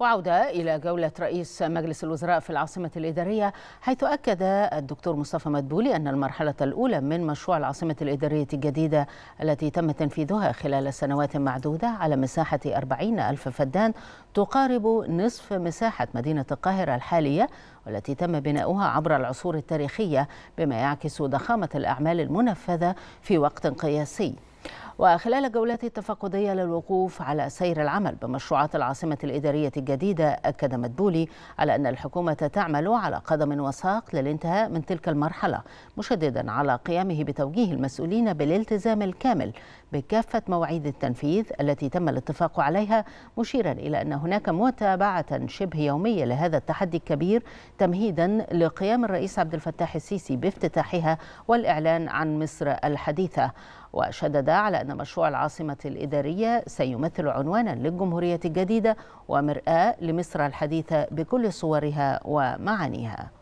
وعودة إلى جولة رئيس مجلس الوزراء في العاصمة الإدارية حيث أكد الدكتور مصطفى مدبولي أن المرحلة الأولى من مشروع العاصمة الإدارية الجديدة التي تم تنفيذها خلال سنوات معدودة على مساحة 40 ألف فدان تقارب نصف مساحة مدينة القاهرة الحالية والتي تم بناؤها عبر العصور التاريخية بما يعكس ضخامة الأعمال المنفذة في وقت قياسي وخلال جولته التفقدية للوقوف على سير العمل بمشروعات العاصمة الإدارية الجديدة أكد مدبولي على أن الحكومة تعمل على قدم وساق للانتهاء من تلك المرحلة مشددا على قيامه بتوجيه المسؤولين بالالتزام الكامل بكافة مواعيد التنفيذ التي تم الاتفاق عليها مشيرا إلى أن هناك متابعة شبه يومية لهذا التحدي الكبير تمهيدا لقيام الرئيس عبد الفتاح السيسي بافتتاحها والإعلان عن مصر الحديثة وشدد على أن مشروع العاصمة الإدارية سيمثل عنوانا للجمهورية الجديدة ومرآة لمصر الحديثة بكل صورها ومعانيها